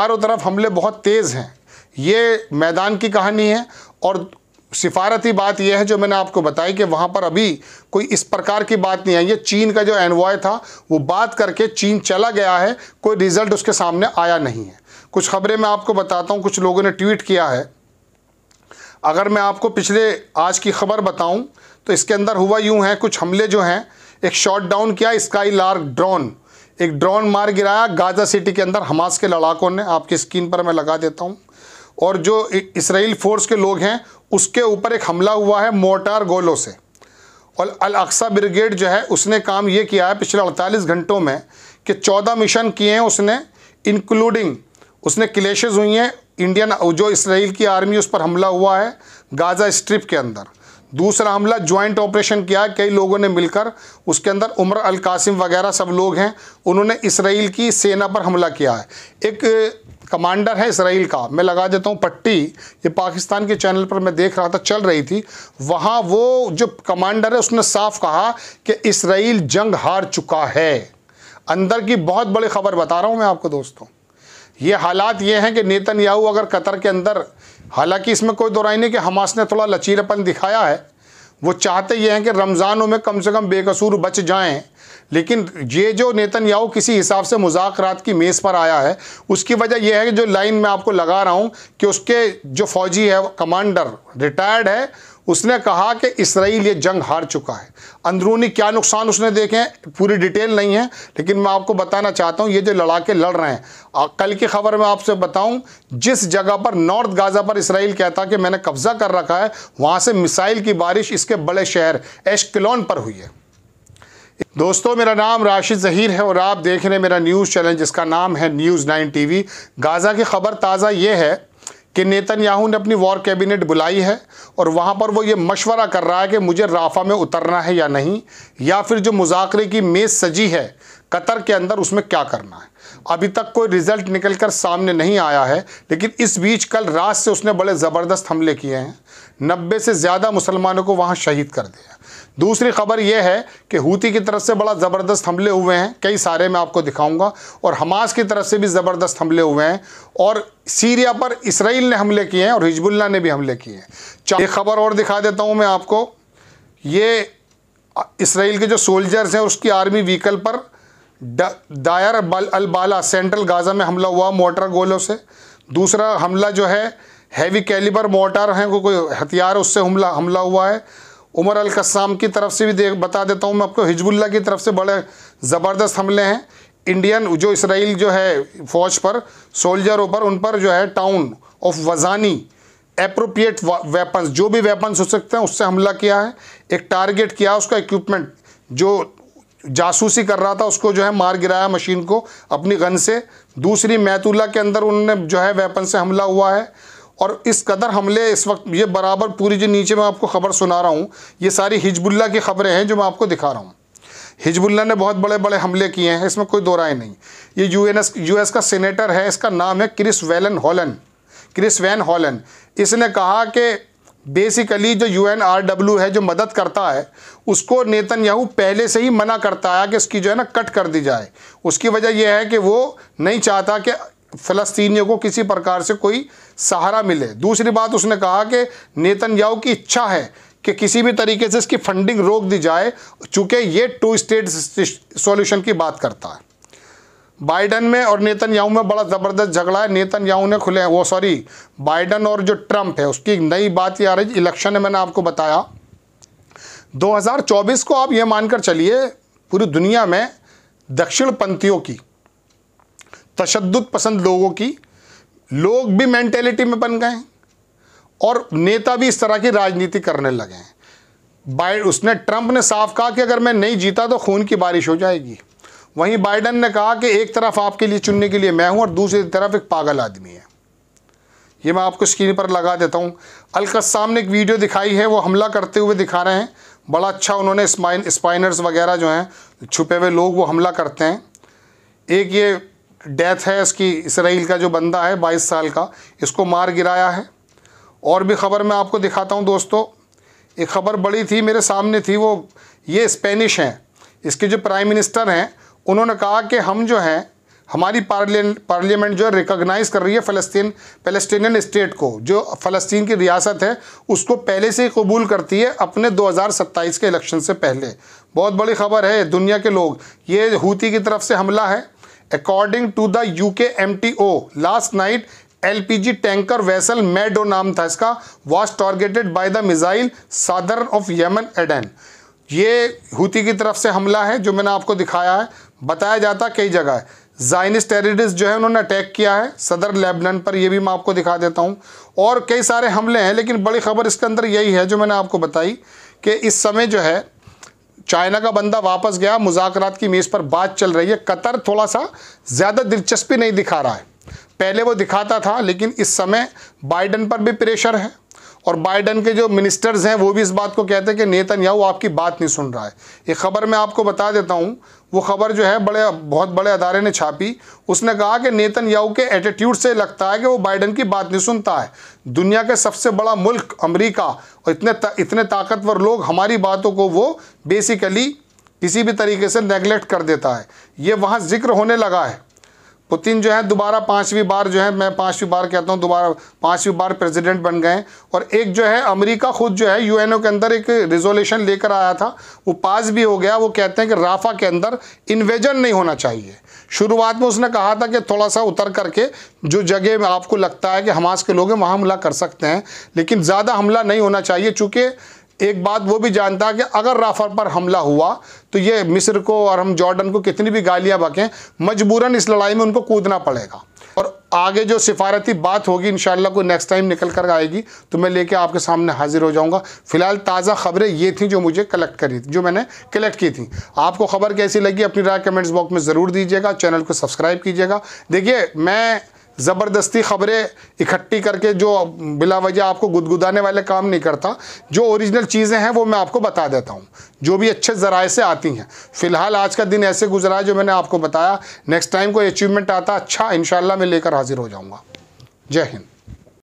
चारों तरफ हमले बहुत तेज़ हैं ये मैदान की कहानी है और सिफारती बात यह है जो मैंने आपको बताई कि वहाँ पर अभी कोई इस प्रकार की बात नहीं आई है चीन का जो एनवॉय था वो बात करके चीन चला गया है कोई रिज़ल्ट उसके सामने आया नहीं है कुछ खबरें मैं आपको बताता हूँ कुछ लोगों ने ट्वीट किया है अगर मैं आपको पिछले आज की खबर बताऊँ तो इसके अंदर हुआ यूँ है कुछ हमले जो हैं एक शॉट डाउन किया स्काई लार्क ड्रोन एक ड्रोन मार गिराया गाजा सिटी के अंदर हमास के लड़ाकों ने आपकी स्क्रीन पर मैं लगा देता हूँ और जो इसराइल फोर्स के लोग हैं उसके ऊपर एक हमला हुआ है मोटार गोलों से और अल अक्सा ब्रिगेड जो है उसने काम ये किया है पिछले अड़तालीस घंटों में कि चौदह मिशन किए हैं उसने इंक्लूडिंग उसने क्लेशेज हुई हैं इंडियन जो इसराइल की आर्मी उस पर हमला हुआ है गाज़ा स्ट्रिप के अंदर दूसरा हमला ज्वाइंट ऑपरेशन किया कई लोगों ने मिलकर उसके अंदर उमर अल कासिम वगैरह सब लोग हैं उन्होंने इसराइल की सेना पर हमला किया है एक कमांडर है इसराइल का मैं लगा देता हूँ पट्टी ये पाकिस्तान के चैनल पर मैं देख रहा था चल रही थी वहाँ वो जो कमांडर है उसने साफ कहा कि इसराइल जंग हार चुका है अंदर की बहुत बड़ी खबर बता रहा हूँ मैं आपको दोस्तों ये हालात ये हैं कि नेतन्याहू याहू अगर कतर के अंदर हालांकि इसमें कोई दोराई नहीं कि हमास ने थोड़ा लचीलापन दिखाया है वो चाहते ये हैं कि रमज़ानों में कम से कम बेकसूर बच जाएं लेकिन ये जो नेतन याहू किसी हिसाब से मुजाकरात की मेज़ पर आया है उसकी वजह यह है कि जो लाइन मैं आपको लगा रहा हूँ कि उसके जो फ़ौजी है कमांडर रिटायर्ड है उसने कहा कि इसराइल ये जंग हार चुका है अंदरूनी क्या नुकसान उसने देखे हैं पूरी डिटेल नहीं है लेकिन मैं आपको बताना चाहता हूँ ये जो लड़ाके लड़ रहे हैं कल की खबर में आपसे बताऊँ जिस जगह पर नॉर्थ गाज़ा पर इसराइल कहता कि मैंने कब्ज़ा कर रखा है वहाँ से मिसाइल की बारिश इसके बड़े शहर एशकलोन पर हुई है दोस्तों मेरा नाम राशिद जहीर है और आप देख रहे हैं मेरा न्यूज़ चैनल जिसका नाम है न्यूज़ नाइन टीवी गाज़ा की खबर ताज़ा ये है कि नेतन याहू ने अपनी वॉर कैबिनेट बुलाई है और वहाँ पर वो ये मशवरा कर रहा है कि मुझे राफा में उतरना है या नहीं या फिर जो मुजाकरे की मेज़ सजी है कतर के अंदर उसमें क्या करना है अभी तक कोई रिजल्ट निकल कर सामने नहीं आया है लेकिन इस बीच कल रात से उसने बड़े ज़बरदस्त हमले किए हैं नब्बे से ज़्यादा मुसलमानों को वहाँ शहीद कर दिया दूसरी खबर यह है कि हूती की तरफ से बड़ा ज़बरदस्त हमले हुए हैं कई सारे मैं आपको दिखाऊंगा और हमास की तरफ से भी ज़बरदस्त हमले हुए हैं और सीरिया पर इसराइल ने हमले किए हैं और हिजबुल्ला ने भी हमले किए हैं एक खबर और दिखा देता हूँ मैं आपको ये इसराइल के जो सोल्जर्स हैं उसकी आर्मी व्हीकल पर दायर अलबाला सेंट्रल गाज़ा में हमला हुआ मोटर गोलों से दूसरा हमला जो है हैवी कैलिबर मोटर हैं कोई हथियार उससे हमला हमला हुआ है उमर अल कस्साम की तरफ से भी देख बता देता हूँ मैं आपको हिजबुल्ला की तरफ से बड़े ज़बरदस्त हमले हैं इंडियन जो इसराइल जो है फ़ौज पर सोल्जरों पर उन पर जो है town of Wazzani appropriate weapons जो भी वेपन्स हो सकते हैं उससे हमला किया है एक टारगेट किया उसका इक्विपमेंट जो जासूसी कर रहा था उसको जो है मार गिराया मशीन को अपनी गन से दूसरी मैतुल्ला के अंदर उनने जो है वेपन से हमला हुआ है और इस कदर हमले इस वक्त ये बराबर पूरी जो नीचे मैं आपको ख़बर सुना रहा हूँ ये सारी हिजबुल्ला की ख़बरें हैं जो मैं आपको दिखा रहा हूँ हिजबुल्ला ने बहुत बड़े बड़े हमले किए हैं इसमें कोई दो राय नहीं ये यू यूएस का सीनेटर है इसका नाम है क्रिस वेलन हॉलन क्रिस वैन हॉलन इसने कहा कि बेसिकली जो यू है जो मदद करता है उसको नेतन्याहू पहले से ही मना करता है कि इसकी जो है ना कट कर दी जाए उसकी वजह यह है कि वो नहीं चाहता कि फ़लस्तीनियों को किसी प्रकार से कोई सहारा मिले दूसरी बात उसने कहा कि नेतन्याहू की इच्छा है कि किसी भी तरीके से इसकी फंडिंग रोक दी जाए चूंकि ये टू स्टेट सॉल्यूशन की बात करता है बाइडन में और नेतन्याहू में बड़ा ज़बरदस्त झगड़ा है नेतन्याहू ने खुले वो सॉरी बाइडन और जो ट्रंप है उसकी नई बात ये आ रही इलेक्शन में मैंने आपको बताया 2024 को आप ये मानकर चलिए पूरी दुनिया में दक्षिणपंथियों की तशद पसंद लोगों की लोग भी मेंटेलिटी में बन गए और नेता भी इस तरह की राजनीति करने लगे हैं बाइड उसने ट्रंप ने साफ कहा कि अगर मैं नहीं जीता तो खून की बारिश हो जाएगी वहीं बाइडन ने कहा कि एक तरफ आपके लिए चुनने के लिए मैं हूं और दूसरी तरफ एक पागल आदमी है ये मैं आपको स्क्रीन पर लगा देता हूं अलकसाम ने एक वीडियो दिखाई है वो हमला करते हुए दिखा रहे हैं बड़ा अच्छा उन्होंने स्पाइन स्पाइनर्स वगैरह जो हैं छुपे हुए लोग वो हमला करते हैं एक ये डेथ है इसकी इसराइल का जो बंदा है बाईस साल का इसको मार गिराया है और भी ख़बर मैं आपको दिखाता हूँ दोस्तों एक ख़बर बड़ी थी मेरे सामने थी वो ये स्पेनिश हैं इसके जो प्राइम मिनिस्टर हैं उन्होंने कहा कि हम जो हैं हमारी पार्लियामेंट जो है रिकोगनाइज कर रही है फ़लस्तीन फ़लस्तीनियन स्टेट को जो फ़लस्तीन की रियासत है उसको पहले से ही कबूल करती है अपने 2027 के इलेक्शन से पहले बहुत बड़ी ख़बर है दुनिया के लोग ये हूती की तरफ से हमला है according to the UK O last night LPG tanker vessel Meadow नाम था इसका was targeted by the missile southern of Yemen Aden ये हूती की तरफ से हमला है जो मैंने आपको दिखाया है बताया जाता कई जगह है जाइनिस टेररिस्ट जो है उन्होंने अटैक किया है सदर लेबनन पर यह भी मैं आपको दिखा देता हूँ और कई सारे हमले हैं लेकिन बड़ी खबर इसके अंदर यही है जो मैंने आपको बताई कि इस समय जो है चाइना का बंदा वापस गया मुजाकरात की मेज़ पर बात चल रही है कतर थोड़ा सा ज़्यादा दिलचस्पी नहीं दिखा रहा है पहले वो दिखाता था लेकिन इस समय बाइडन पर भी प्रेशर है और बाइडन के जो मिनिस्टर्स हैं वो भी इस बात को कहते हैं कि नेतन याहू आपकी बात नहीं सुन रहा है ये खबर मैं आपको बता देता हूँ वो खबर जो है बड़े बहुत बड़े अदारे ने छापी उसने कहा कि नेतन याहू के एटीट्यूड से लगता है कि वो बाइडन की बात नहीं सुनता है दुनिया के सबसे बड़ा मुल्क अमरीका और इतने ता, इतने ताकतवर लोग हमारी बातों को वो बेसिकली किसी भी तरीके से नेगलेक्ट कर देता है ये वहाँ जिक्र होने लगा है पुतिन तो जो है दोबारा पांचवी बार जो है मैं पांचवी बार कहता हूँ दोबारा पांचवी बार प्रेसिडेंट बन गए और एक जो है अमेरिका खुद जो है यूएनओ के अंदर एक रिजोल्यूशन लेकर आया था वो पास भी हो गया वो कहते हैं कि राफा के अंदर इन्वेजन नहीं होना चाहिए शुरुआत में उसने कहा था कि थोड़ा सा उतर करके जो जगह में आपको लगता है कि हमास के लोग हैं वहाँ हमला कर सकते हैं लेकिन ज़्यादा हमला नहीं होना चाहिए चूँकि एक बात वो भी जानता कि अगर राफा पर हमला हुआ तो ये मिस्र को और हम जॉर्डन को कितनी भी गालियाँ बकें मजबूरन इस लड़ाई में उनको कूदना पड़ेगा और आगे जो सिफारती बात होगी इन को नेक्स्ट टाइम निकल कर आएगी तो मैं लेके आपके सामने हाजिर हो जाऊंगा फिलहाल ताज़ा खबरें ये थी जो मुझे कलेक्ट करी थी जो मैंने कलेक्ट की थी आपको खबर कैसी लगी अपनी राय कमेंट्स बॉक्स में ज़रूर दीजिएगा चैनल को सब्सक्राइब कीजिएगा देखिए मैं ज़बरदस्ती खबरें इकट्ठी करके जो बिला वजह आपको गुदगुदाने वाले काम नहीं करता जो ओरिजिनल चीज़ें हैं वो मैं आपको बता देता हूँ जो भी अच्छे ज़राए से आती हैं फ़िलहाल आज का दिन ऐसे गुजरा है जो मैंने आपको बताया नेक्स्ट टाइम कोई अचीवमेंट आता अच्छा इन मैं लेकर हाजिर हो जाऊँगा जय हिंद